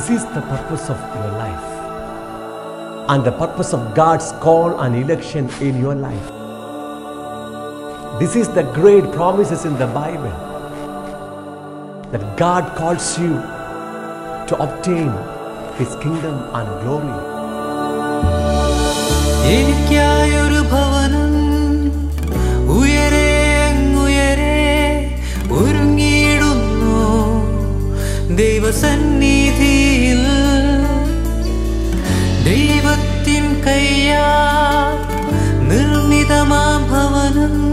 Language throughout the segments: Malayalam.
This is the purpose of your life and the purpose of God's call and election in your life. This is the great promises in the Bible that God calls you to obtain His kingdom and glory. ദൈവസന്നിധി निर्मितमा भवनम्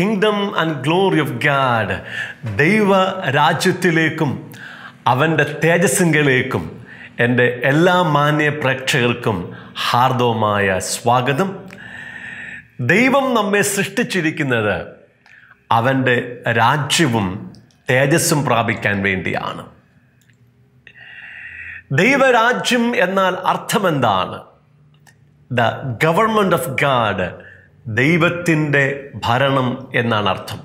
kingdom and glory of God ദൈവ രാജ്യത്തിലേക്കും അവൻ്റെ തേജസ്സിങ്കലേക്കും എൻ്റെ എല്ലാ മാന്യ പ്രേക്ഷകർക്കും ഹാർദവമായ സ്വാഗതം ദൈവം നമ്മെ സൃഷ്ടിച്ചിരിക്കുന്നത് അവൻ്റെ രാജ്യവും തേജസ്സും പ്രാപിക്കാൻ വേണ്ടിയാണ് ദൈവരാജ്യം എന്നാൽ അർത്ഥമെന്താണ് ദ ഗവൺമെൻറ് ഓഫ് ഗാഡ് ദൈവത്തിൻ്റെ ഭരണം എന്നാണ് അർത്ഥം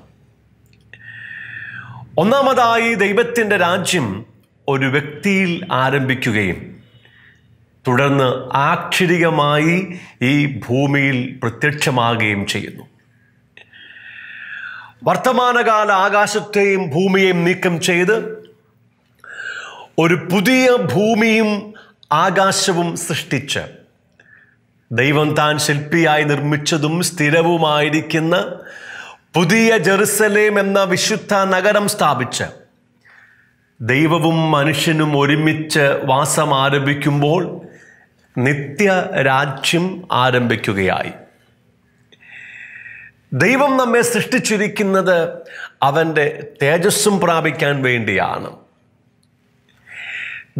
ഒന്നാമതായി ദൈവത്തിൻ്റെ രാജ്യം ഒരു വ്യക്തിയിൽ ആരംഭിക്കുകയും തുടർന്ന് ആക്ഷരികമായി ഈ ഭൂമിയിൽ പ്രത്യക്ഷമാകുകയും ചെയ്യുന്നു വർത്തമാനകാല ആകാശത്തെയും ഭൂമിയെയും നീക്കം ചെയ്ത് ഒരു പുതിയ ഭൂമിയും ആകാശവും സൃഷ്ടിച്ച് ദൈവം താൻ ശില്പിയായി നിർമ്മിച്ചതും സ്ഥിരവുമായിരിക്കുന്ന പുതിയ ജെറുസലേം എന്ന വിശുദ്ധ നഗരം സ്ഥാപിച്ച് ദൈവവും മനുഷ്യനും ഒരുമിച്ച് വാസം ആരംഭിക്കുമ്പോൾ നിത്യ രാജ്യം ആരംഭിക്കുകയായി ദൈവം നമ്മെ സൃഷ്ടിച്ചിരിക്കുന്നത് അവൻ്റെ തേജസ്സും പ്രാപിക്കാൻ വേണ്ടിയാണ്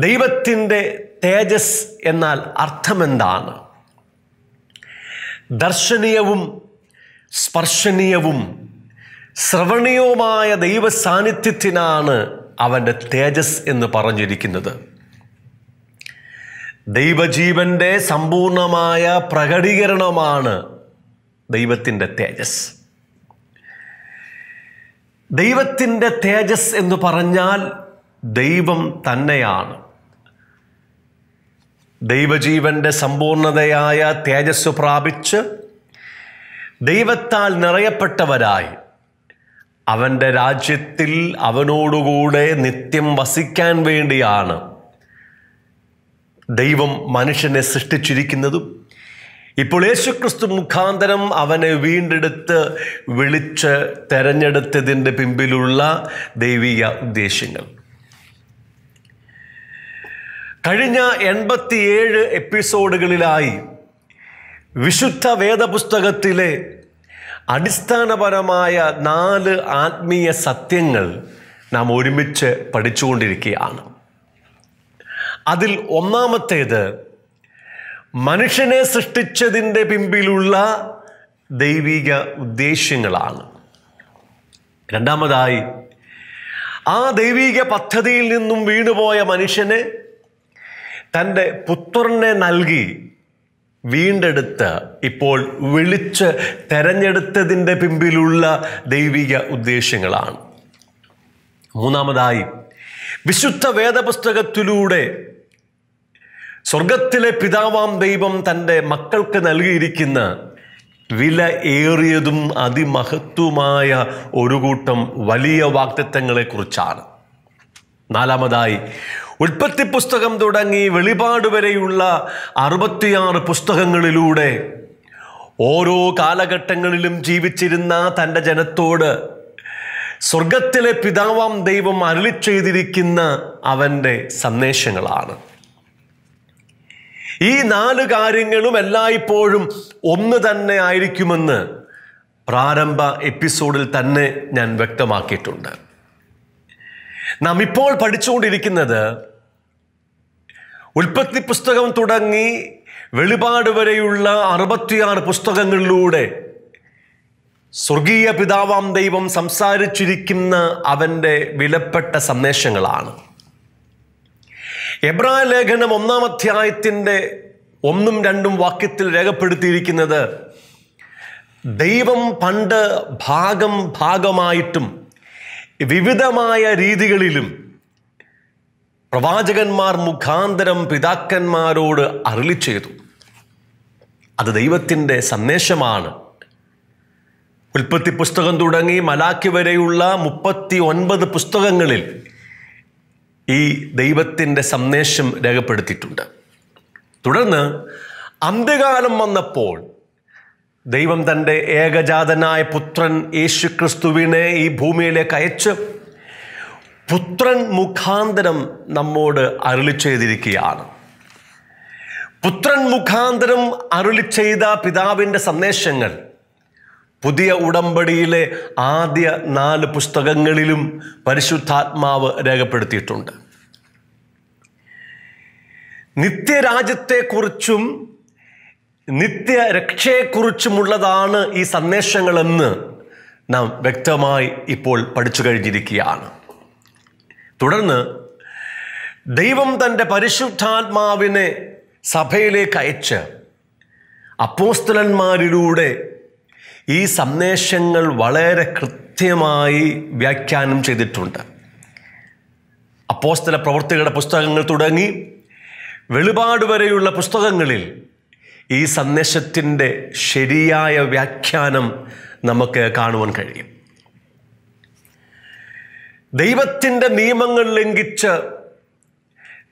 ദൈവത്തിൻ്റെ തേജസ് എന്നാൽ അർത്ഥമെന്താണ് ദർശനീയവും സ്പർശനീയവും ശ്രവണീയവുമായ ദൈവ സാന്നിധ്യത്തിനാണ് അവൻ്റെ തേജസ് എന്ന് പറഞ്ഞിരിക്കുന്നത് ദൈവജീവൻ്റെ സമ്പൂർണമായ പ്രകടീകരണമാണ് ദൈവത്തിൻ്റെ തേജസ് ദൈവത്തിൻ്റെ തേജസ് എന്ന് പറഞ്ഞാൽ ദൈവം തന്നെയാണ് ദൈവജീവന്റെ സമ്പൂർണതയായ തേജസ് പ്രാപിച്ച് ദൈവത്താൽ നിറയപ്പെട്ടവരായി അവൻ്റെ രാജ്യത്തിൽ അവനോടുകൂടെ നിത്യം വസിക്കാൻ വേണ്ടിയാണ് ദൈവം മനുഷ്യനെ സൃഷ്ടിച്ചിരിക്കുന്നതും ഇപ്പോൾ യേശുക്രിസ്തു മുഖാന്തരം അവനെ വീണ്ടെടുത്ത് വിളിച്ച് തെരഞ്ഞെടുത്തതിൻ്റെ പിമ്പിലുള്ള ദൈവിക ഉദ്ദേശങ്ങൾ കഴിഞ്ഞ എൺപത്തിയേഴ് എപ്പിസോഡുകളിലായി വിശുദ്ധ വേദപുസ്തകത്തിലെ അടിസ്ഥാനപരമായ നാല് ആത്മീയ സത്യങ്ങൾ നാം ഒരുമിച്ച് പഠിച്ചുകൊണ്ടിരിക്കുകയാണ് അതിൽ ഒന്നാമത്തേത് മനുഷ്യനെ സൃഷ്ടിച്ചതിൻ്റെ പിമ്പിലുള്ള ദൈവിക ഉദ്ദേശ്യങ്ങളാണ് രണ്ടാമതായി ആ ദൈവിക പദ്ധതിയിൽ നിന്നും വീണുപോയ മനുഷ്യനെ തൻ്റെ പുത്രനെ നൽകി വീണ്ടെടുത്ത് ഇപ്പോൾ വിളിച്ച് തെരഞ്ഞെടുത്തതിൻ്റെ പിമ്പിലുള്ള ദൈവിക ഉദ്ദേശങ്ങളാണ് മൂന്നാമതായി വിശുദ്ധ വേദപുസ്തകത്തിലൂടെ സ്വർഗത്തിലെ പിതാവാം ദൈവം തൻ്റെ മക്കൾക്ക് നൽകിയിരിക്കുന്ന വില ഏറിയതും അതിമഹത്വമായ ഒരു കൂട്ടം വലിയ വാക്തത്വങ്ങളെക്കുറിച്ചാണ് നാലാമതായി ഉൽപ്പത്തി പുസ്തകം തുടങ്ങി വെളിപാട് വരെയുള്ള അറുപത്തിയാറ് പുസ്തകങ്ങളിലൂടെ ഓരോ കാലഘട്ടങ്ങളിലും ജീവിച്ചിരുന്ന തൻ്റെ ജനത്തോട് സ്വർഗത്തിലെ പിതാവാം ദൈവം അരുളി ചെയ്തിരിക്കുന്ന അവൻ്റെ സന്ദേശങ്ങളാണ് ഈ നാല് കാര്യങ്ങളും എല്ലായ്പ്പോഴും ഒന്ന് തന്നെ ആയിരിക്കുമെന്ന് പ്രാരംഭ എപ്പിസോഡിൽ തന്നെ ഞാൻ വ്യക്തമാക്കിയിട്ടുണ്ട് നാം ഇപ്പോൾ പഠിച്ചുകൊണ്ടിരിക്കുന്നത് ഉൽപ്പത്തി പുസ്തകം തുടങ്ങി വെളിപാട് വരെയുള്ള അറുപത്തിയാറ് പുസ്തകങ്ങളിലൂടെ സ്വർഗീയ പിതാവാം ദൈവം സംസാരിച്ചിരിക്കുന്ന അവൻ്റെ വിലപ്പെട്ട സന്ദേശങ്ങളാണ് എബ്രായ ലേഖനം ഒന്നാം അധ്യായത്തിൻ്റെ ഒന്നും രണ്ടും വാക്യത്തിൽ രേഖപ്പെടുത്തിയിരിക്കുന്നത് ദൈവം പണ്ട് ഭാഗം ഭാഗമായിട്ടും വിവിധമായ രീതികളിലും പ്രവാചകന്മാർ മുഖാന്തരം പിതാക്കന്മാരോട് അരളി ചെയ്തു അത് ദൈവത്തിൻ്റെ സന്ദേശമാണ് ഉൽപ്പത്തി പുസ്തകം തുടങ്ങി മലാക്കി വരെയുള്ള മുപ്പത്തി ഒൻപത് പുസ്തകങ്ങളിൽ ഈ ദൈവത്തിൻ്റെ സന്ദേശം രേഖപ്പെടുത്തിയിട്ടുണ്ട് തുടർന്ന് അന്ത്യകാലം വന്നപ്പോൾ ദൈവം തൻ്റെ ഏകജാതനായ പുത്രൻ ക്രിസ്തുവിനെ ഈ ഭൂമിയിലേക്ക് അയച്ച് പുത്രൻ മുഖാന്തരം നമ്മോട് അരുളി ചെയ്തിരിക്കുകയാണ് പുത്രൻ മുഖാന്തരം അരുളി ചെയ്ത പിതാവിൻ്റെ സന്ദേശങ്ങൾ പുതിയ ഉടമ്പടിയിലെ ആദ്യ നാല് പുസ്തകങ്ങളിലും പരിശുദ്ധാത്മാവ് രേഖപ്പെടുത്തിയിട്ടുണ്ട് നിത്യരാജ്യത്തെക്കുറിച്ചും നിത്യരക്ഷയെക്കുറിച്ചുമുള്ളതാണ് ഈ സന്ദേശങ്ങളെന്ന് നാം വ്യക്തമായി ഇപ്പോൾ പഠിച്ചു കഴിഞ്ഞിരിക്കുകയാണ് തുടർന്ന് ദൈവം തൻ്റെ പരിശുദ്ധാത്മാവിനെ സഭയിലേക്ക് അയച്ച് അപ്പോസ്തലന്മാരിലൂടെ ഈ സന്ദേശങ്ങൾ വളരെ കൃത്യമായി വ്യാഖ്യാനം ചെയ്തിട്ടുണ്ട് അപ്പോസ്തല പ്രവർത്തികളുടെ പുസ്തകങ്ങൾ തുടങ്ങി വെളിപാട് വരെയുള്ള പുസ്തകങ്ങളിൽ ഈ സന്ദേശത്തിൻ്റെ ശരിയായ വ്യാഖ്യാനം നമുക്ക് കാണുവാൻ കഴിയും ദൈവത്തിൻ്റെ നിയമങ്ങൾ ലംഘിച്ച്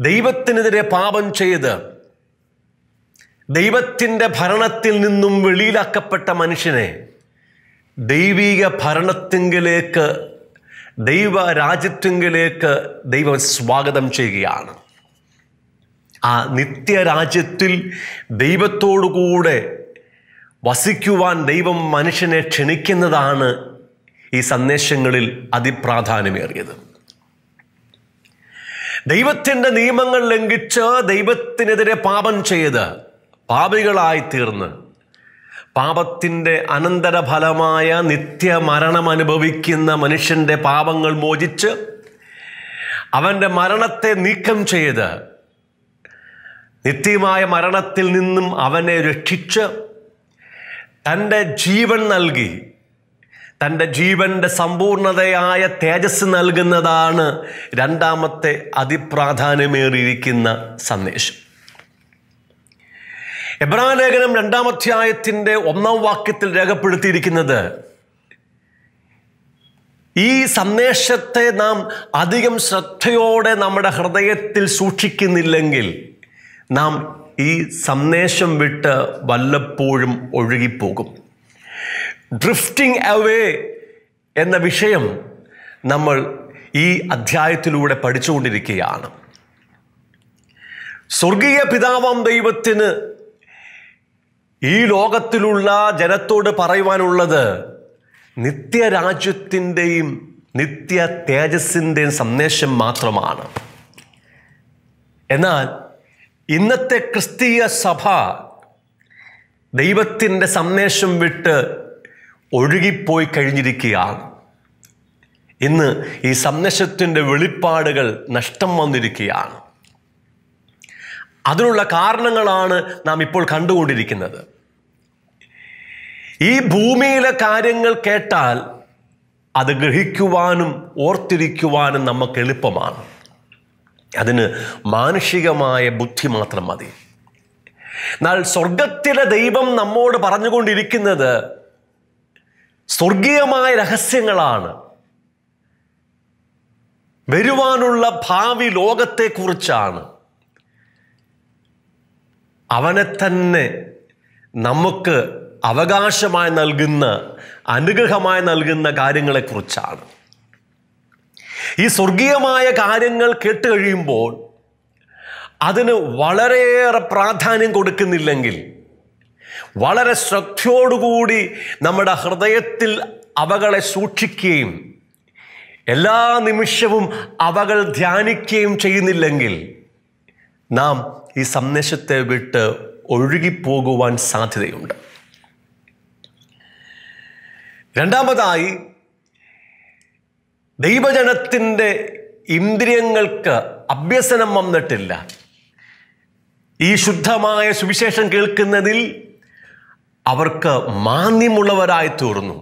ദൈവത്തിനെതിരെ പാപം ചെയ്ത് ദൈവത്തിൻ്റെ ഭരണത്തിൽ നിന്നും വെളിയിലാക്കപ്പെട്ട മനുഷ്യനെ ദൈവീക ഭരണത്തിങ്കിലേക്ക് ദൈവ രാജ്യത്തിങ്കിലേക്ക് ദൈവം സ്വാഗതം ചെയ്യുകയാണ് ആ നിത്യരാജ്യത്തിൽ ദൈവത്തോടുകൂടെ വസിക്കുവാൻ ദൈവം മനുഷ്യനെ ക്ഷണിക്കുന്നതാണ് ഈ സന്ദേശങ്ങളിൽ അതിപ്രാധാന്യമേറിയത് ദൈവത്തിൻ്റെ നിയമങ്ങൾ ലംഘിച്ച് ദൈവത്തിനെതിരെ പാപം ചെയ്ത് പാപികളായി തീർന്ന് പാപത്തിൻ്റെ അനന്തരഫലമായ നിത്യമരണം അനുഭവിക്കുന്ന മനുഷ്യൻ്റെ പാപങ്ങൾ മോചിച്ച് അവൻ്റെ മരണത്തെ നീക്കം ചെയ്ത് നിത്യമായ മരണത്തിൽ നിന്നും അവനെ രക്ഷിച്ച് തൻ്റെ ജീവൻ നൽകി തൻ്റെ ജീവൻ്റെ സമ്പൂർണതയായ തേജസ് നൽകുന്നതാണ് രണ്ടാമത്തെ അതിപ്രാധാന്യമേറിയിരിക്കുന്ന സന്ദേശം എബ്രാലേഖനം രണ്ടാമധ്യായത്തിൻ്റെ ഒന്നാം വാക്യത്തിൽ രേഖപ്പെടുത്തിയിരിക്കുന്നത് ഈ സന്ദേശത്തെ നാം അധികം ശ്രദ്ധയോടെ നമ്മുടെ ഹൃദയത്തിൽ സൂക്ഷിക്കുന്നില്ലെങ്കിൽ നാം ഈ സന്ദേശം വിട്ട് വല്ലപ്പോഴും ഒഴുകിപ്പോകും ഡ്രിഫ്റ്റിംഗ് അവേ എന്ന വിഷയം നമ്മൾ ഈ അധ്യായത്തിലൂടെ പഠിച്ചുകൊണ്ടിരിക്കുകയാണ് സ്വർഗീയ പിതാവാം ദൈവത്തിന് ഈ ലോകത്തിലുള്ള ജനത്തോട് പറയുവാനുള്ളത് നിത്യരാജ്യത്തിൻ്റെയും നിത്യ തേജസ്സിൻ്റെയും സന്ദേശം മാത്രമാണ് എന്നാൽ ഇന്നത്തെ ക്രിസ്തീയ സഭ ദൈവത്തിൻ്റെ സന്ദേശം വിട്ട് ഒഴുകിപ്പോയി കഴിഞ്ഞിരിക്കുകയാണ് ഇന്ന് ഈ സന്ദേശത്തിൻ്റെ വെളിപ്പാടുകൾ നഷ്ടം വന്നിരിക്കുകയാണ് അതിനുള്ള കാരണങ്ങളാണ് നാം ഇപ്പോൾ കണ്ടുകൊണ്ടിരിക്കുന്നത് ഈ ഭൂമിയിലെ കാര്യങ്ങൾ കേട്ടാൽ അത് ഗ്രഹിക്കുവാനും ഓർത്തിരിക്കുവാനും നമുക്ക് എളുപ്പമാണ് അതിന് മാനുഷികമായ ബുദ്ധി മാത്രം മതി എന്നാൽ സ്വർഗത്തിലെ ദൈവം നമ്മോട് പറഞ്ഞുകൊണ്ടിരിക്കുന്നത് സ്വർഗീയമായ രഹസ്യങ്ങളാണ് വരുവാനുള്ള ഭാവി ലോകത്തെക്കുറിച്ചാണ് അവനെ തന്നെ നമുക്ക് അവകാശമായി നൽകുന്ന അനുഗ്രഹമായി നൽകുന്ന കാര്യങ്ങളെക്കുറിച്ചാണ് ഈ സ്വർഗീയമായ കാര്യങ്ങൾ കേട്ട് കഴിയുമ്പോൾ അതിന് വളരെയേറെ പ്രാധാന്യം കൊടുക്കുന്നില്ലെങ്കിൽ വളരെ ശ്രദ്ധയോടുകൂടി നമ്മുടെ ഹൃദയത്തിൽ അവകളെ സൂക്ഷിക്കുകയും എല്ലാ നിമിഷവും അവകൾ ധ്യാനിക്കുകയും ചെയ്യുന്നില്ലെങ്കിൽ നാം ഈ സന്ദേശത്തെ വിട്ട് ഒഴുകിപ്പോകുവാൻ സാധ്യതയുണ്ട് രണ്ടാമതായി ദൈവജനത്തിൻ്റെ ഇന്ദ്രിയങ്ങൾക്ക് അഭ്യസനം വന്നിട്ടില്ല ഈ ശുദ്ധമായ സുവിശേഷം കേൾക്കുന്നതിൽ അവർക്ക് മാന്യമുള്ളവരായി തീർന്നു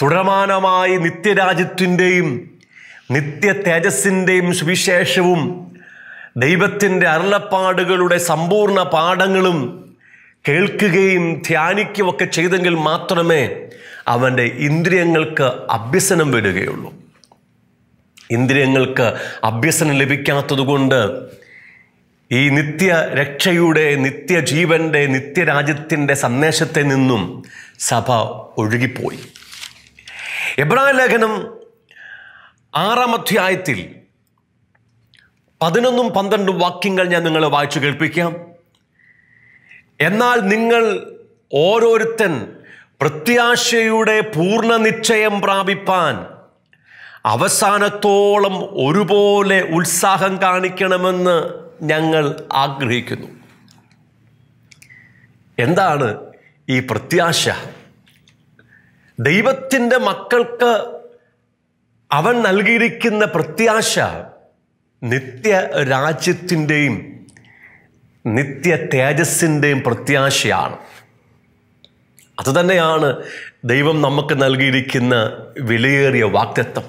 തുടർമാനമായി നിത്യരാജ്യത്തിൻ്റെയും നിത്യ തേജസ്സിൻ്റെയും സുവിശേഷവും ദൈവത്തിൻ്റെ അരുളപ്പാടുകളുടെ സമ്പൂർണ്ണ പാഠങ്ങളും കേൾക്കുകയും ഒക്കെ ചെയ്തെങ്കിൽ മാത്രമേ അവൻ്റെ ഇന്ദ്രിയങ്ങൾക്ക് അഭ്യസനം വരികയുള്ളൂ ഇന്ദ്രിയങ്ങൾക്ക് അഭ്യസനം ലഭിക്കാത്തതുകൊണ്ട് ഈ നിത്യ രക്ഷയുടെ നിത്യജീവൻ്റെ നിത്യരാജ്യത്തിൻ്റെ സന്ദേശത്തെ നിന്നും സഭ ഒഴുകിപ്പോയി എബ്രാഹിം ലേഖനം ആറാം അധ്യായത്തിൽ പതിനൊന്നും പന്ത്രണ്ടും വാക്യങ്ങൾ ഞാൻ നിങ്ങളെ വായിച്ചു കേൾപ്പിക്കാം എന്നാൽ നിങ്ങൾ ഓരോരുത്തൻ പ്രത്യാശയുടെ പൂർണ്ണ നിശ്ചയം പ്രാപിപ്പാൻ അവസാനത്തോളം ഒരുപോലെ ഉത്സാഹം കാണിക്കണമെന്ന് ഞങ്ങൾ ആഗ്രഹിക്കുന്നു എന്താണ് ഈ പ്രത്യാശ ദൈവത്തിൻ്റെ മക്കൾക്ക് അവൻ നൽകിയിരിക്കുന്ന പ്രത്യാശ നിത്യ രാജ്യത്തിൻ്റെയും നിത്യ തേജസ്സിൻ്റെയും പ്രത്യാശയാണ് അതുതന്നെയാണ് ദൈവം നമുക്ക് നൽകിയിരിക്കുന്ന വിലയേറിയ വാക്തത്വം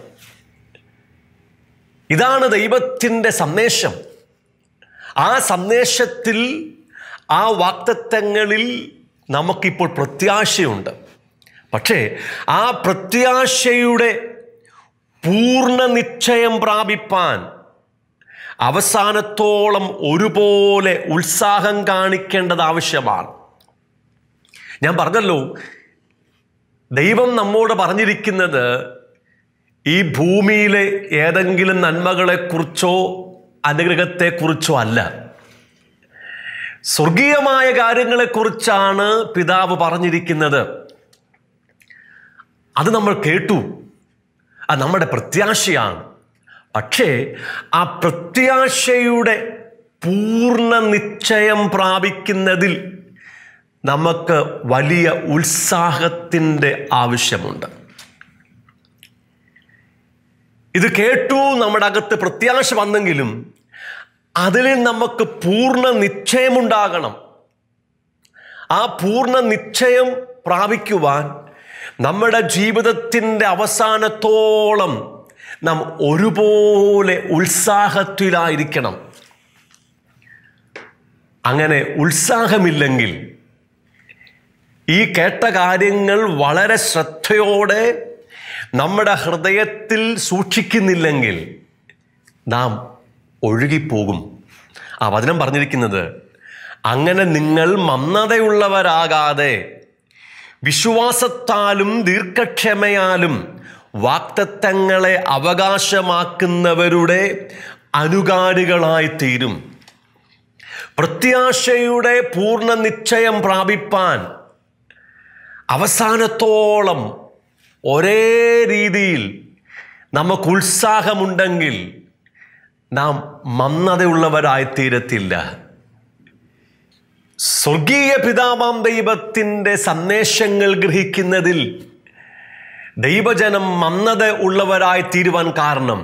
ഇതാണ് ദൈവത്തിൻ്റെ സന്ദേശം ആ സന്ദേശത്തിൽ ആ വാക്തത്വങ്ങളിൽ നമുക്കിപ്പോൾ പ്രത്യാശയുണ്ട് പക്ഷേ ആ പ്രത്യാശയുടെ പൂർണ്ണ നിശ്ചയം പ്രാപിപ്പാൻ അവസാനത്തോളം ഒരുപോലെ ഉത്സാഹം കാണിക്കേണ്ടത് ആവശ്യമാണ് ഞാൻ പറഞ്ഞല്ലോ ദൈവം നമ്മോട് പറഞ്ഞിരിക്കുന്നത് ഈ ഭൂമിയിലെ ഏതെങ്കിലും നന്മകളെക്കുറിച്ചോ അനുഗ്രഹത്തെക്കുറിച്ചോ അല്ല സ്വർഗീയമായ കാര്യങ്ങളെക്കുറിച്ചാണ് പിതാവ് പറഞ്ഞിരിക്കുന്നത് അത് നമ്മൾ കേട്ടു അത് നമ്മുടെ പ്രത്യാശയാണ് പക്ഷേ ആ പ്രത്യാശയുടെ പൂർണ്ണ നിശ്ചയം പ്രാപിക്കുന്നതിൽ നമുക്ക് വലിയ ഉത്സാഹത്തിൻ്റെ ആവശ്യമുണ്ട് ഇത് കേട്ടു നമ്മുടെ അകത്ത് പ്രത്യാശ വന്നെങ്കിലും അതിൽ നമുക്ക് പൂർണ്ണ നിശ്ചയമുണ്ടാകണം ആ പൂർണ്ണ നിശ്ചയം പ്രാപിക്കുവാൻ നമ്മുടെ ജീവിതത്തിൻ്റെ അവസാനത്തോളം നാം ഒരുപോലെ ഉത്സാഹത്തിലായിരിക്കണം അങ്ങനെ ഉത്സാഹമില്ലെങ്കിൽ ഈ കേട്ട കാര്യങ്ങൾ വളരെ ശ്രദ്ധയോടെ നമ്മുടെ ഹൃദയത്തിൽ സൂക്ഷിക്കുന്നില്ലെങ്കിൽ നാം ഒഴുകിപ്പോകും ആ വചനം പറഞ്ഞിരിക്കുന്നത് അങ്ങനെ നിങ്ങൾ മന്നതയുള്ളവരാകാതെ വിശ്വാസത്താലും ദീർഘക്ഷമയാലും വാക്തത്വങ്ങളെ അവകാശമാക്കുന്നവരുടെ അനുകാരികളായി തീരും പ്രത്യാശയുടെ പൂർണ്ണ നിശ്ചയം പ്രാപിപ്പാൻ അവസാനത്തോളം ഒരേ രീതിയിൽ നമുക്ക് ഉത്സാഹമുണ്ടെങ്കിൽ നാം മന്ദതയുള്ളവരായിത്തീരത്തില്ല സ്വർഗീയ പിതാമാം ദൈവത്തിൻ്റെ സന്ദേശങ്ങൾ ഗ്രഹിക്കുന്നതിൽ ദൈവജനം മന്നത ഉള്ളവരായി തീരുവാൻ കാരണം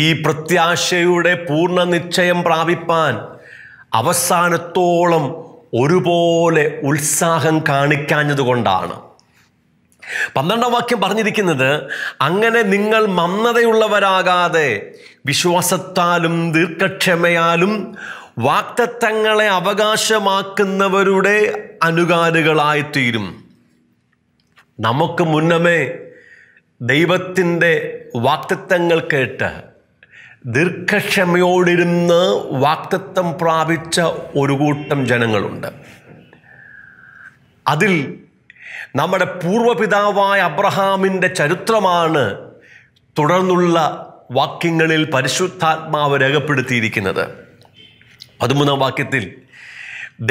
ഈ പ്രത്യാശയുടെ പൂർണ്ണ നിശ്ചയം പ്രാപിപ്പാൻ അവസാനത്തോളം ഒരുപോലെ ഉത്സാഹം കാണിക്കാഞ്ഞതുകൊണ്ടാണ് പന്ത്രണ്ടാം വാക്യം പറഞ്ഞിരിക്കുന്നത് അങ്ങനെ നിങ്ങൾ മന്നതയുള്ളവരാകാതെ വിശ്വാസത്താലും ദീർഘക്ഷമയാലും വാക്തത്വങ്ങളെ അവകാശമാക്കുന്നവരുടെ അനുകാരികളായിത്തീരും നമുക്ക് മുന്നമേ ദൈവത്തിൻ്റെ വാക്തത്വങ്ങൾ കേട്ട് ദീർഘക്ഷമയോടിരുന്ന് വാക്തത്വം പ്രാപിച്ച ഒരു കൂട്ടം ജനങ്ങളുണ്ട് അതിൽ നമ്മുടെ പൂർവ്വപിതാവായ അബ്രഹാമിൻ്റെ ചരിത്രമാണ് തുടർന്നുള്ള വാക്യങ്ങളിൽ പരിശുദ്ധാത്മാവ് രേഖപ്പെടുത്തിയിരിക്കുന്നത് പതിമൂന്നാം വാക്യത്തിൽ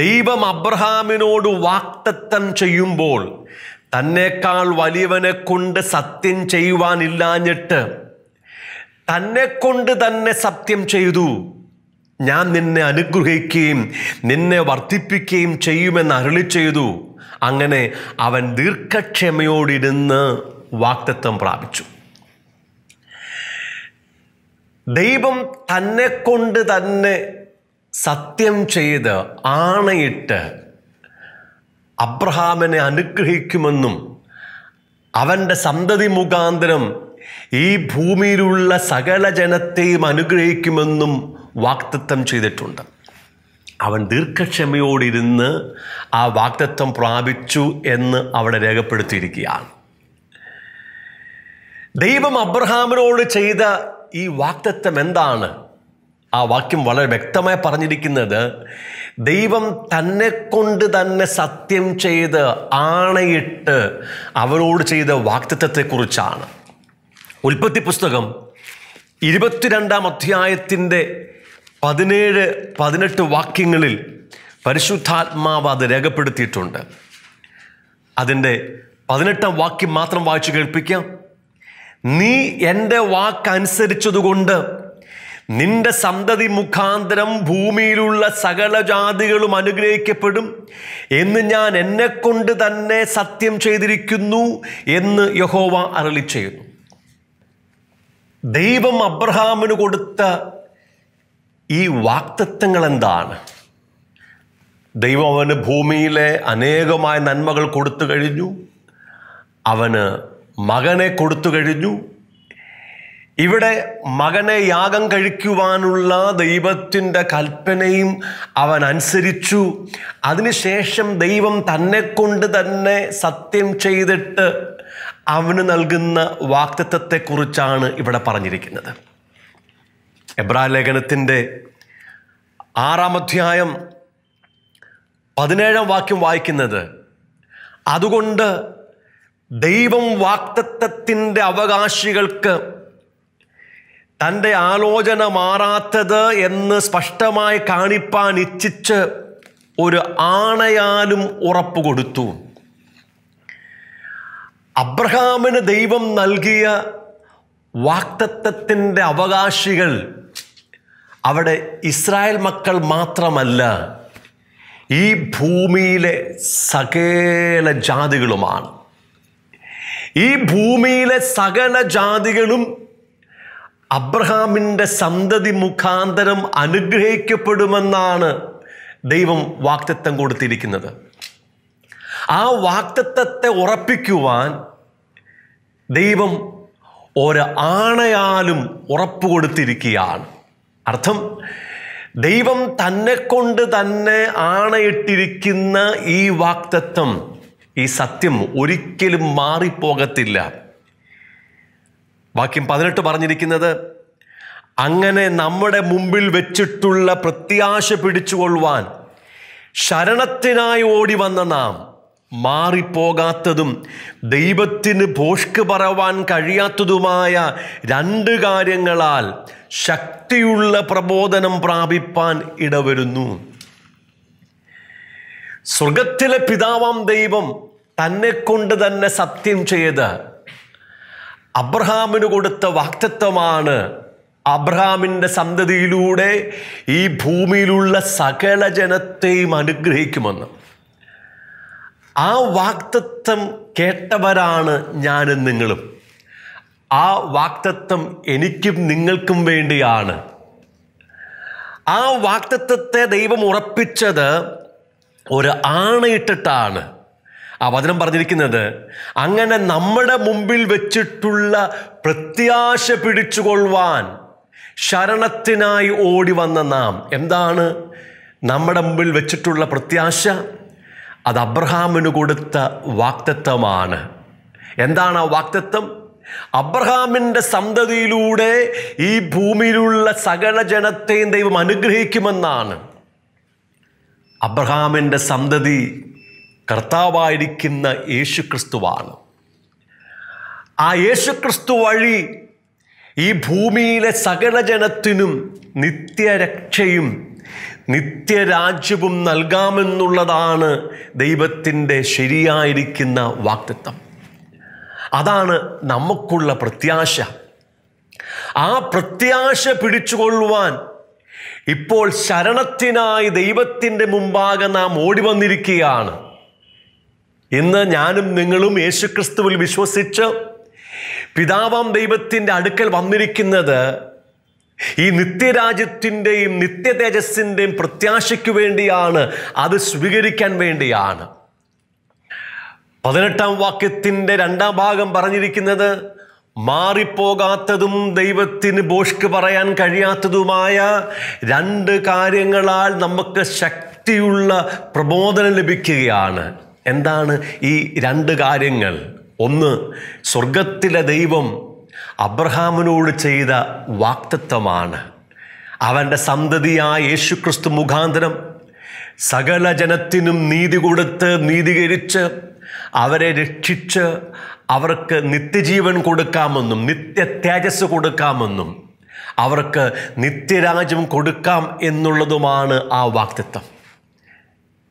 ദൈവം അബ്രഹാമിനോട് വാക്തത്വം ചെയ്യുമ്പോൾ തന്നെക്കാൾ വലിയവനെ കൊണ്ട് സത്യം ചെയ്യുവാനില്ലാഞ്ഞിട്ട് തന്നെ കൊണ്ട് തന്നെ സത്യം ചെയ്തു ഞാൻ നിന്നെ അനുഗ്രഹിക്കുകയും നിന്നെ വർദ്ധിപ്പിക്കുകയും ചെയ്യുമെന്ന് അരുളി ചെയ്തു അങ്ങനെ അവൻ ദീർഘക്ഷമയോടിരുന്ന് വാക്തത്വം പ്രാപിച്ചു ദൈവം തന്നെ കൊണ്ട് തന്നെ സത്യം ചെയ്ത് ആണയിട്ട് അബ്രഹാമിനെ അനുഗ്രഹിക്കുമെന്നും അവൻ്റെ സന്തതി മുഖാന്തരം ഈ ഭൂമിയിലുള്ള സകല ജനത്തെയും അനുഗ്രഹിക്കുമെന്നും വാക്തത്വം ചെയ്തിട്ടുണ്ട് അവൻ ദീർഘക്ഷമയോടിരുന്ന് ആ വാക്തത്വം പ്രാപിച്ചു എന്ന് അവിടെ രേഖപ്പെടുത്തിയിരിക്കുകയാണ് ദൈവം അബ്രഹാമിനോട് ചെയ്ത ഈ വാക്തത്വം എന്താണ് ആ വാക്യം വളരെ വ്യക്തമായി പറഞ്ഞിരിക്കുന്നത് ദൈവം തന്നെ കൊണ്ട് തന്നെ സത്യം ചെയ്ത് ആണയിട്ട് അവരോട് ചെയ്ത വാക്തത്വത്തെക്കുറിച്ചാണ് ഉൽപ്പത്തി പുസ്തകം ഇരുപത്തിരണ്ടാം അധ്യായത്തിൻ്റെ പതിനേഴ് പതിനെട്ട് വാക്യങ്ങളിൽ പരിശുദ്ധാത്മാവ് അത് രേഖപ്പെടുത്തിയിട്ടുണ്ട് അതിൻ്റെ പതിനെട്ടാം വാക്യം മാത്രം വായിച്ചു കേൾപ്പിക്കാം നീ എൻ്റെ വാക്കനുസരിച്ചതുകൊണ്ട് നിന്റെ സന്തതി മുഖാന്തരം ഭൂമിയിലുള്ള സകല ജാതികളും അനുഗ്രഹിക്കപ്പെടും എന്ന് ഞാൻ കൊണ്ട് തന്നെ സത്യം ചെയ്തിരിക്കുന്നു എന്ന് യഹോവ അരളി ചെയ്യുന്നു ദൈവം അബ്രഹാമിന് കൊടുത്ത ഈ വാക്തത്വങ്ങൾ എന്താണ് ദൈവം അവന് ഭൂമിയിലെ അനേകമായ നന്മകൾ കൊടുത്തു കഴിഞ്ഞു അവന് മകനെ കൊടുത്തു കഴിഞ്ഞു ഇവിടെ മകനെ യാഗം കഴിക്കുവാനുള്ള ദൈവത്തിൻ്റെ കൽപ്പനയും അവൻ അനുസരിച്ചു അതിനുശേഷം ദൈവം തന്നെ കൊണ്ട് തന്നെ സത്യം ചെയ്തിട്ട് അവന് നൽകുന്ന വാക്തത്വത്തെക്കുറിച്ചാണ് ഇവിടെ പറഞ്ഞിരിക്കുന്നത് എബ്രാ ലേഖനത്തിൻ്റെ ആറാം അധ്യായം പതിനേഴാം വാക്യം വായിക്കുന്നത് അതുകൊണ്ട് ദൈവം വാക്തത്വത്തിൻ്റെ അവകാശികൾക്ക് തൻ്റെ ആലോചന മാറാത്തത് എന്ന് സ്പഷ്ടമായി കാണിപ്പാൻ ഇച്ഛിച്ച് ഒരു ആണയാലും ഉറപ്പ് കൊടുത്തു അബ്രഹാമിന് ദൈവം നൽകിയ വാക്തത്വത്തിൻ്റെ അവകാശികൾ അവിടെ ഇസ്രായേൽ മക്കൾ മാത്രമല്ല ഈ ഭൂമിയിലെ സകല ജാതികളുമാണ് ഈ ഭൂമിയിലെ സകല ജാതികളും അബ്രഹാമിൻ്റെ സന്തതി മുഖാന്തരം അനുഗ്രഹിക്കപ്പെടുമെന്നാണ് ദൈവം വാക്തത്വം കൊടുത്തിരിക്കുന്നത് ആ വാക്തത്വത്തെ ഉറപ്പിക്കുവാൻ ദൈവം ഒരാണയാലും ഉറപ്പ് കൊടുത്തിരിക്കുകയാണ് അർത്ഥം ദൈവം തന്നെ കൊണ്ട് തന്നെ ആണയിട്ടിരിക്കുന്ന ഈ വാക്തത്വം ഈ സത്യം ഒരിക്കലും മാറിപ്പോകത്തില്ല വാക്യം പതിനെട്ട് പറഞ്ഞിരിക്കുന്നത് അങ്ങനെ നമ്മുടെ മുമ്പിൽ വെച്ചിട്ടുള്ള പ്രത്യാശ പിടിച്ചുകൊള്ളുവാൻ ശരണത്തിനായി ഓടി വന്ന നാം മാറിപ്പോകാത്തതും ദൈവത്തിന് ഭോഷ്ക്ക് പറവാൻ കഴിയാത്തതുമായ രണ്ട് കാര്യങ്ങളാൽ ശക്തിയുള്ള പ്രബോധനം പ്രാപിപ്പാൻ ഇടവരുന്നു സ്വർഗത്തിലെ പിതാവാം ദൈവം തന്നെ കൊണ്ട് തന്നെ സത്യം ചെയ്ത് അബ്രഹാമിന് കൊടുത്ത വാക്തത്വമാണ് അബ്രഹാമിൻ്റെ സന്തതിയിലൂടെ ഈ ഭൂമിയിലുള്ള സകല ജനത്തെയും അനുഗ്രഹിക്കുമെന്ന് ആ വാക്തത്വം കേട്ടവരാണ് ഞാനും നിങ്ങളും ആ വാക്തത്വം എനിക്കും നിങ്ങൾക്കും വേണ്ടിയാണ് ആ വാക്തത്വത്തെ ദൈവം ഉറപ്പിച്ചത് ഒരു ആണയിട്ടിട്ടാണ് ആ വചനം പറഞ്ഞിരിക്കുന്നത് അങ്ങനെ നമ്മുടെ മുമ്പിൽ വെച്ചിട്ടുള്ള പ്രത്യാശ പിടിച്ചുകൊള്ളുവാൻ ശരണത്തിനായി ഓടി വന്ന നാം എന്താണ് നമ്മുടെ മുമ്പിൽ വെച്ചിട്ടുള്ള പ്രത്യാശ അത് അബ്രഹാമിന് കൊടുത്ത വാക്തത്വമാണ് എന്താണ് ആ വാക്തത്വം അബ്രഹാമിൻ്റെ സന്തതിയിലൂടെ ഈ ഭൂമിയിലുള്ള സകല ജനത്തെയും ദൈവം അനുഗ്രഹിക്കുമെന്നാണ് അബ്രഹാമിൻ്റെ സന്തതി കർത്താവായിരിക്കുന്ന യേശു ക്രിസ്തുവാണ് ആ യേശു ക്രിസ്തു വഴി ഈ ഭൂമിയിലെ സകല ജനത്തിനും നിത്യരക്ഷയും നിത്യരാജ്യവും നൽകാമെന്നുള്ളതാണ് ദൈവത്തിൻ്റെ ശരിയായിരിക്കുന്ന വാക്തത്വം അതാണ് നമുക്കുള്ള പ്രത്യാശ ആ പ്രത്യാശ പിടിച്ചുകൊള്ളുവാൻ ഇപ്പോൾ ശരണത്തിനായി ദൈവത്തിൻ്റെ മുമ്പാകെ നാം ഓടി വന്നിരിക്കുകയാണ് ഇന്ന് ഞാനും നിങ്ങളും യേശുക്രിസ്തുവിൽ വിശ്വസിച്ച് പിതാവാം ദൈവത്തിൻ്റെ അടുക്കൽ വന്നിരിക്കുന്നത് ഈ നിത്യരാജ്യത്തിൻ്റെയും നിത്യതേജസ്സിൻ്റെയും പ്രത്യാശയ്ക്ക് വേണ്ടിയാണ് അത് സ്വീകരിക്കാൻ വേണ്ടിയാണ് പതിനെട്ടാം വാക്യത്തിൻ്റെ രണ്ടാം ഭാഗം പറഞ്ഞിരിക്കുന്നത് മാറിപ്പോകാത്തതും ദൈവത്തിന് ബോഷ്ക്ക് പറയാൻ കഴിയാത്തതുമായ രണ്ട് കാര്യങ്ങളാൽ നമുക്ക് ശക്തിയുള്ള പ്രബോധനം ലഭിക്കുകയാണ് എന്താണ് ഈ രണ്ട് കാര്യങ്ങൾ ഒന്ന് സ്വർഗത്തിലെ ദൈവം അബ്രഹാമിനോട് ചെയ്ത വാക്തത്വമാണ് അവൻ്റെ സന്തതിയായ യേശുക്രിസ്തു മുഖാന്തരം സകല ജനത്തിനും നീതി കൊടുത്ത് നീതികരിച്ച് അവരെ രക്ഷിച്ച് അവർക്ക് നിത്യജീവൻ കൊടുക്കാമെന്നും നിത്യ തേജസ് കൊടുക്കാമെന്നും അവർക്ക് നിത്യരാജ്യം കൊടുക്കാം എന്നുള്ളതുമാണ് ആ വാക്തത്വം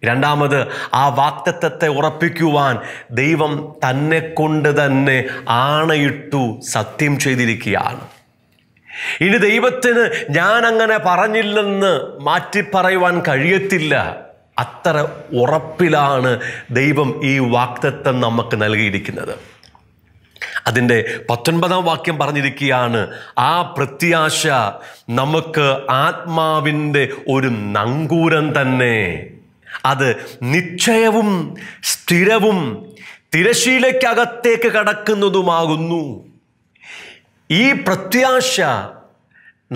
രണ്ടാമത് ആ വാക്തത്വത്തെ ഉറപ്പിക്കുവാൻ ദൈവം തന്നെ കൊണ്ട് തന്നെ ആണയിട്ടു സത്യം ചെയ്തിരിക്കുകയാണ് ഇനി ദൈവത്തിന് ഞാൻ അങ്ങനെ പറഞ്ഞില്ലെന്ന് മാറ്റി പറയുവാൻ കഴിയത്തില്ല അത്ര ഉറപ്പിലാണ് ദൈവം ഈ വാക്തത്വം നമുക്ക് നൽകിയിരിക്കുന്നത് അതിൻ്റെ പത്തൊൻപതാം വാക്യം പറഞ്ഞിരിക്കുകയാണ് ആ പ്രത്യാശ നമുക്ക് ആത്മാവിൻ്റെ ഒരു നങ്കൂരം തന്നെ അത് നിശ്ചയവും സ്ഥിരവും തിരശീലയ്ക്കകത്തേക്ക് കടക്കുന്നതുമാകുന്നു ഈ പ്രത്യാശ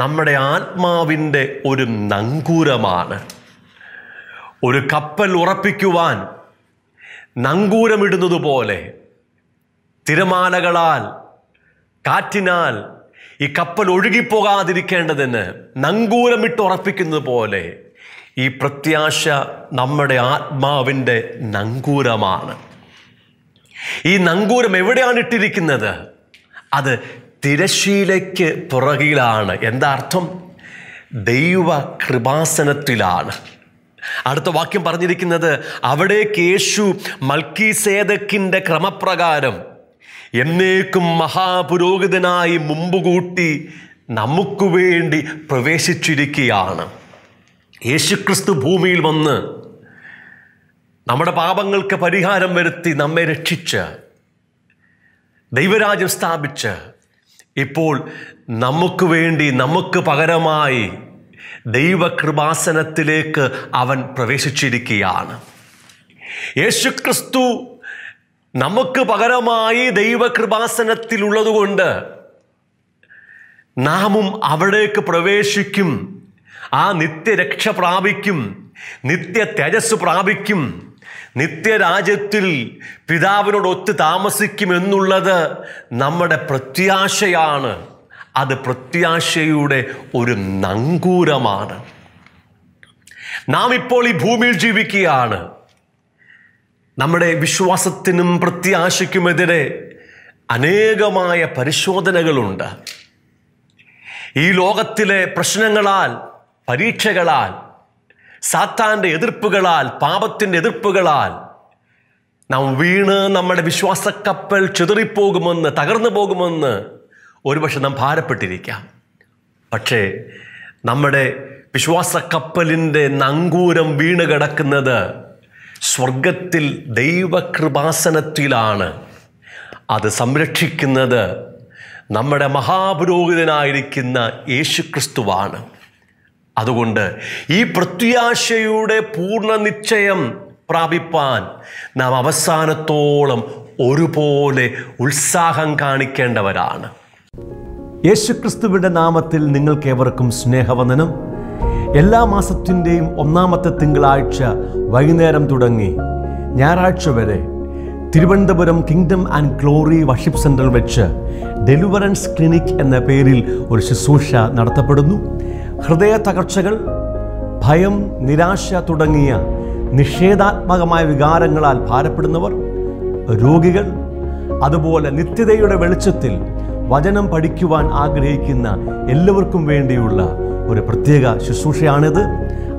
നമ്മുടെ ആത്മാവിൻ്റെ ഒരു നങ്കൂരമാണ് ഒരു കപ്പൽ ഉറപ്പിക്കുവാൻ പോലെ തിരമാലകളാൽ കാറ്റിനാൽ ഈ കപ്പൽ ഒഴുകിപ്പോകാതിരിക്കേണ്ടതിന് നങ്കൂരമിട്ട് ഉറപ്പിക്കുന്നത് പോലെ ഈ പ്രത്യാശ നമ്മുടെ ആത്മാവിൻ്റെ നങ്കൂരമാണ് ഈ നങ്കൂരം എവിടെയാണ് ഇട്ടിരിക്കുന്നത് അത് തിരശീലയ്ക്ക് പുറകിലാണ് എന്താ അർത്ഥം ദൈവ കൃപാസനത്തിലാണ് അടുത്ത വാക്യം പറഞ്ഞിരിക്കുന്നത് അവിടേക്ക് യേശു മൽക്കീസേതക്കിൻ്റെ ക്രമപ്രകാരം എന്നേക്കും മഹാപുരോഹിതനായി മുമ്പ് കൂട്ടി നമുക്ക് വേണ്ടി പ്രവേശിച്ചിരിക്കുകയാണ് യേശുക്രിസ്തു ഭൂമിയിൽ വന്ന് നമ്മുടെ പാപങ്ങൾക്ക് പരിഹാരം വരുത്തി നമ്മെ രക്ഷിച്ച് ദൈവരാജ്യം സ്ഥാപിച്ച് ഇപ്പോൾ നമുക്ക് വേണ്ടി നമുക്ക് പകരമായി ദൈവകൃപാസനത്തിലേക്ക് അവൻ പ്രവേശിച്ചിരിക്കുകയാണ് യേശുക്രിസ്തു നമുക്ക് പകരമായി ദൈവകൃപാസനത്തിലുള്ളതുകൊണ്ട് നാമും അവിടേക്ക് പ്രവേശിക്കും ആ നിത്യരക്ഷ പ്രാപിക്കും നിത്യ തേജസ് പ്രാപിക്കും നിത്യരാജ്യത്തിൽ താമസിക്കും താമസിക്കുമെന്നുള്ളത് നമ്മുടെ പ്രത്യാശയാണ് അത് പ്രത്യാശയുടെ ഒരു നങ്കൂരമാണ് നാം ഇപ്പോൾ ഈ ഭൂമിയിൽ ജീവിക്കുകയാണ് നമ്മുടെ വിശ്വാസത്തിനും പ്രത്യാശയ്ക്കുമെതിരെ അനേകമായ പരിശോധനകളുണ്ട് ഈ ലോകത്തിലെ പ്രശ്നങ്ങളാൽ പരീക്ഷകളാൽ സാത്താൻ്റെ എതിർപ്പുകളാൽ പാപത്തിൻ്റെ എതിർപ്പുകളാൽ നാം വീണ് നമ്മുടെ വിശ്വാസക്കപ്പൽ ചിതറിപ്പോകുമെന്ന് തകർന്നു പോകുമെന്ന് ഒരുപക്ഷെ നാം ഭാരപ്പെട്ടിരിക്കാം പക്ഷേ നമ്മുടെ വിശ്വാസക്കപ്പലിൻ്റെ നങ്കൂരം വീണ് കിടക്കുന്നത് സ്വർഗത്തിൽ ദൈവകൃപാസനത്തിലാണ് അത് സംരക്ഷിക്കുന്നത് നമ്മുടെ മഹാപുരോഹിതനായിരിക്കുന്ന യേശുക്രിസ്തുവാണ് അതുകൊണ്ട് ഈ പ്രത്യാശയുടെ പൂർണ്ണ നിശ്ചയം പ്രാപിപ്പാൻ നാം അവസാനത്തോളം ഒരുപോലെ ഉത്സാഹം കാണിക്കേണ്ടവരാണ് യേശുക്രിസ്തുവിന്റെ നാമത്തിൽ ഏവർക്കും സ്നേഹവന്ദനം എല്ലാ മാസത്തിൻ്റെയും ഒന്നാമത്തെ തിങ്കളാഴ്ച വൈകുന്നേരം തുടങ്ങി ഞായറാഴ്ച വരെ Thiruvananthapuram kingdom and glory worship സെൻറ്ററിൽ വെച്ച് ഡെലിവറൻസ് ക്ലിനിക് എന്ന പേരിൽ ഒരു ശുശ്രൂഷ നടത്തപ്പെടുന്നു ഹൃദയ തകർച്ചകൾ ഭയം നിരാശ തുടങ്ങിയ നിഷേധാത്മകമായ വികാരങ്ങളാൽ ഭാരപ്പെടുന്നവർ രോഗികൾ അതുപോലെ നിത്യതയുടെ വെളിച്ചത്തിൽ വചനം പഠിക്കുവാൻ ആഗ്രഹിക്കുന്ന എല്ലാവർക്കും വേണ്ടിയുള്ള ഒരു പ്രത്യേക ശുശ്രൂഷയാണിത്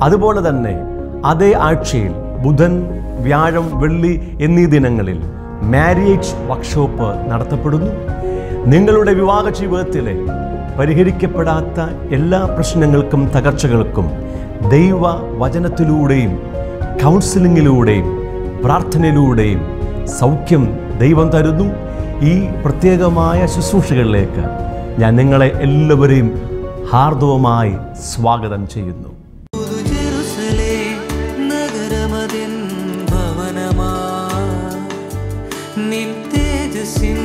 അതുപോലെ തന്നെ അതേ ആഴ്ചയിൽ ബുധൻ വ്യാഴം വെള്ളി എന്നീ ദിനങ്ങളിൽ മാരിയേജ് വർക്ക്ഷോപ്പ് നടത്തപ്പെടുന്നു നിങ്ങളുടെ വിവാഹ ജീവിതത്തിലെ പരിഹരിക്കപ്പെടാത്ത എല്ലാ പ്രശ്നങ്ങൾക്കും തകർച്ചകൾക്കും ദൈവ വചനത്തിലൂടെയും കൗൺസിലിങ്ങിലൂടെയും പ്രാർത്ഥനയിലൂടെയും സൗഖ്യം ദൈവം തരുന്നു ഈ പ്രത്യേകമായ ശുശ്രൂഷകളിലേക്ക് ഞാൻ നിങ്ങളെ എല്ലാവരെയും ഹാർദവമായി സ്വാഗതം ചെയ്യുന്നു ഭവനമാ നിൻ